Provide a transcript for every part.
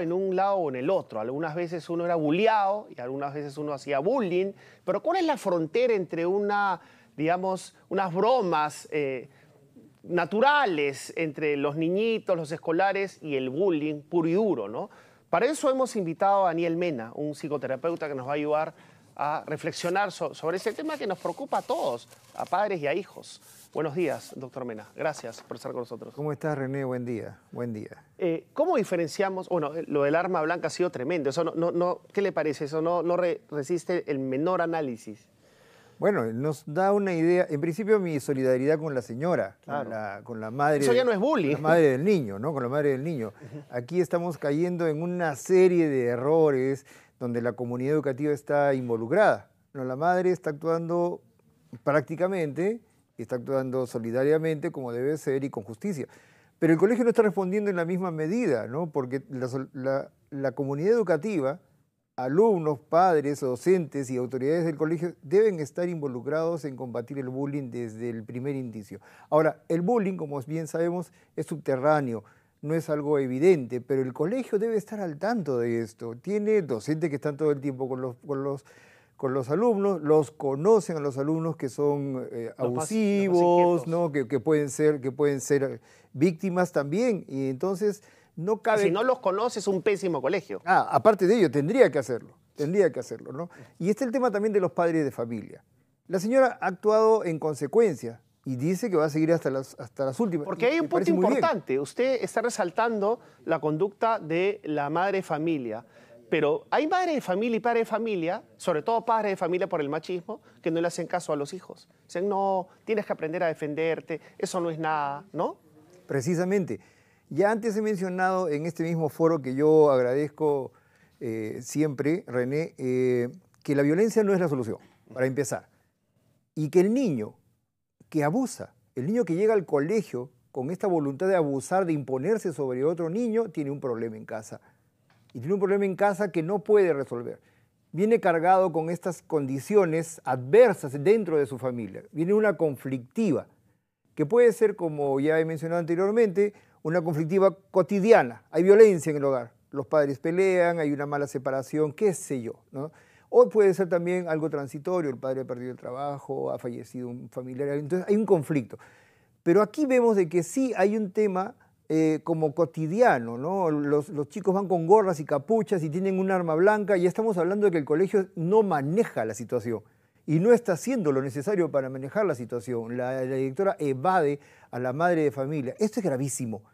en un lado o en el otro. Algunas veces uno era bulleado y algunas veces uno hacía bullying. Pero ¿cuál es la frontera entre una, digamos, unas bromas eh, naturales entre los niñitos, los escolares y el bullying puro y duro, Para eso hemos invitado a Daniel Mena, un psicoterapeuta que nos va a ayudar a reflexionar sobre ese tema que nos preocupa a todos, a padres y a hijos. Buenos días, doctor Mena. Gracias por estar con nosotros. ¿Cómo estás, René? Buen día. Buen día. Eh, ¿Cómo diferenciamos? Bueno, eh, lo del arma blanca ha sido tremendo. ¿Qué le parece? Eso no, resiste el menor análisis. Bueno, nos da una idea. En principio, mi solidaridad con la señora, con, la, madre. ya no es bullying. Con madre del niño, ¿no? Con la madre del niño. Aquí estamos cayendo en una serie de errores, donde la comunidad educativa está involucrada. la madre está actuando prácticamente está actuando solidariamente como debe ser y con justicia. Pero el colegio no está respondiendo en la misma medida, ¿no? porque la comunidad educativa, alumnos, padres, docentes y autoridades del colegio deben estar involucrados en combatir el bullying desde el primer indicio. Ahora, el bullying, como bien sabemos, es subterráneo no es algo evidente, pero el colegio debe estar al tanto de esto. Tiene docentes que están todo el tiempo con los, con los, con los alumnos, los conocen a los alumnos que son eh, abusivos, ¿no? que, pueden ser, que pueden ser víctimas también. Y entonces no cabe... Si no los conoces, un pésimo colegio. Ah, aparte de ello, tendría que hacerlo, tendría que hacerlo. ¿no? Y está el tema también de los padres de familia. La señora ha actuado en consecuencia y dice que va a seguir hasta las, hasta las últimas. Porque hay un punto importante. Usted está resaltando la conducta de la madre familia. Pero hay madre de familia y padre de familia, sobre todo padre de familia por el machismo, que no le hacen caso a los hijos. Dicen, no, tienes que aprender a defenderte, eso no es nada, ¿no? Precisamente. Ya antes he mencionado en este mismo foro que yo agradezco eh, siempre, René, eh, que la violencia no es la solución, para empezar. Y que el niño que abusa. El niño que llega al colegio con esta voluntad de abusar, de imponerse sobre otro niño, tiene un problema en casa. Y tiene un problema en casa que no puede resolver. Viene cargado con estas condiciones adversas dentro de su familia. Viene una conflictiva, que puede ser, como ya he mencionado anteriormente, una conflictiva cotidiana. Hay violencia en el hogar. Los padres pelean, hay una mala separación, qué sé yo. ¿no? O puede ser también algo transitorio, el padre ha perdido el trabajo, ha fallecido un familiar, entonces hay un conflicto. Pero aquí vemos de que sí hay un tema eh, como cotidiano, ¿no? Los, chicos van con gorras y capuchas y tienen un arma blanca y estamos hablando de que el colegio no maneja la situación y no está haciendo lo necesario para manejar la situación. la directora evade a la madre de familia. Esto es gravísimo.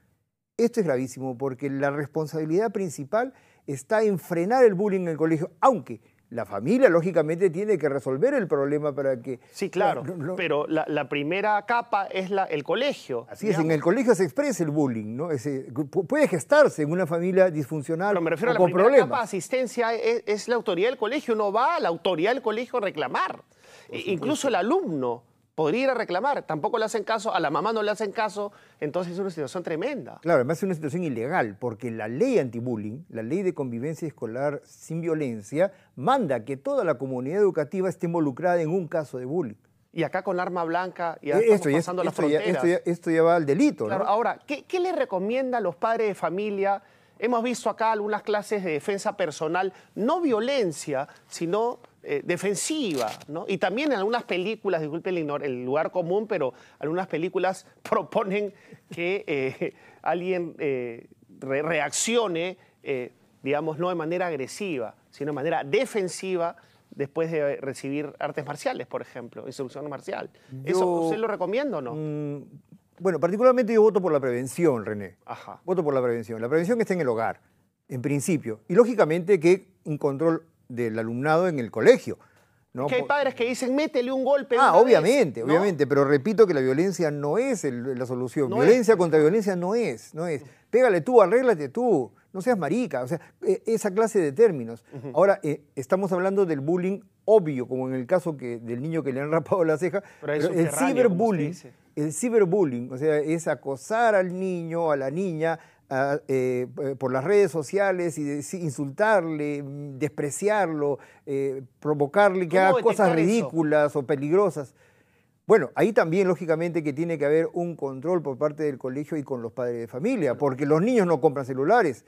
Esto es gravísimo porque la responsabilidad principal está en frenar el bullying en el colegio, aunque la familia, lógicamente, tiene que resolver el problema para que... Sí, claro, pero la, primera capa es la, el colegio. Así es, en el colegio se expresa el bullying, ¿no? puede gestarse en una familia disfuncional Pero me refiero a la primera capa de asistencia e, es, es, la autoridad del colegio, no va a la autoridad del colegio a reclamar. E, incluso el alumno podría ir a reclamar. Tampoco le hacen caso, a la mamá no le hacen caso, entonces es una situación tremenda. Claro, además es una situación ilegal, porque la ley anti-bullying, la ley de convivencia escolar sin violencia, manda que toda la comunidad educativa esté involucrada en un caso de bullying. Y acá con arma blanca y eh, esto, pasando esto, las ya, esto, ya, va al delito. ¿no? Ahora, ¿qué, ¿qué le recomienda a los padres de familia? Hemos visto acá algunas clases de defensa personal, no violencia, sino eh, defensiva, ¿no? Y también en algunas películas, disculpen el, lugar común, pero algunas películas proponen que eh, alguien eh, reaccione, digamos, no de manera agresiva, sino de manera defensiva después de recibir artes marciales, por ejemplo, instrucción marcial. ¿Eso usted lo recomienda o no? Mm, bueno, particularmente yo voto por la prevención, René. Ajá. Voto por la prevención. La prevención está en el hogar, en principio. Y lógicamente que un control del alumnado en el colegio. ¿no? hay padres que dicen, métele un golpe. Ah, obviamente, obviamente, pero repito que la violencia no es la solución. violencia contra violencia no es, no es. Pégale tú, arréglate tú, no seas marica, o sea, e, esa clase de términos. Ahora, eh, estamos hablando del bullying obvio, como en el caso del niño que le han rapado la ceja, el ciberbullying, el ciberbullying, o sea, es acosar al niño, a la niña, eh, eh, por las redes sociales y insultarle, mm, despreciarlo, eh, provocarle que haga cosas ridículas o peligrosas. Bueno, ahí también lógicamente que tiene que haber un control por parte del colegio y con los padres de familia, porque los niños no compran celulares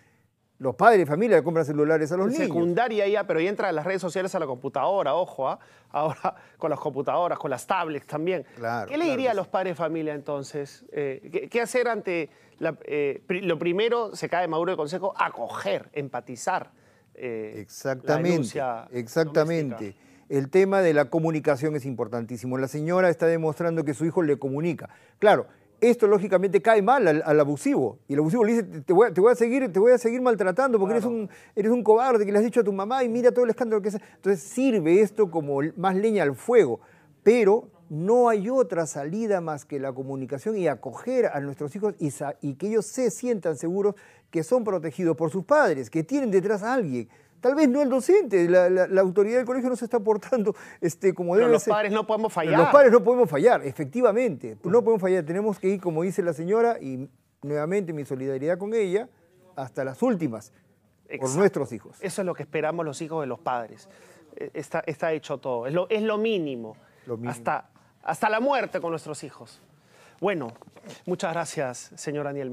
los padres y familia le compran celulares a los niños. Secundaria ya, pero ya entra a las redes sociales a la computadora, ojo, ¿ah? ahora con las computadoras, con las tablets también. ¿Qué le diría a los padres y familia entonces? Eh, ¿qué, hacer ante... La, eh, lo primero, se cae Maduro de consejo, acoger, empatizar. Eh, exactamente, exactamente. El tema de la comunicación es importantísimo. La señora está demostrando que su hijo le comunica. Claro, esto lógicamente cae mal al, abusivo. Y el abusivo le dice, te voy, a, seguir, te voy a seguir maltratando porque eres, un, eres un cobarde que le has dicho a tu mamá y mira todo el escándalo que es. Entonces sirve esto como más leña al fuego. Pero no hay otra salida más que la comunicación y acoger a nuestros hijos y que ellos se sientan seguros que son protegidos por sus padres, que tienen detrás a alguien. Tal vez no el docente, la, autoridad del colegio no se está portando este, como debe ser. los padres no podemos fallar. Los padres no podemos fallar, efectivamente. No podemos fallar. Tenemos que ir, como dice la señora, y nuevamente mi solidaridad con ella, hasta las últimas, con nuestros hijos. Eso es lo que esperamos los hijos de los padres. E, está, está hecho todo. Es lo, es lo mínimo. Hasta, hasta la muerte con nuestros hijos. Bueno, muchas gracias, señor Daniel.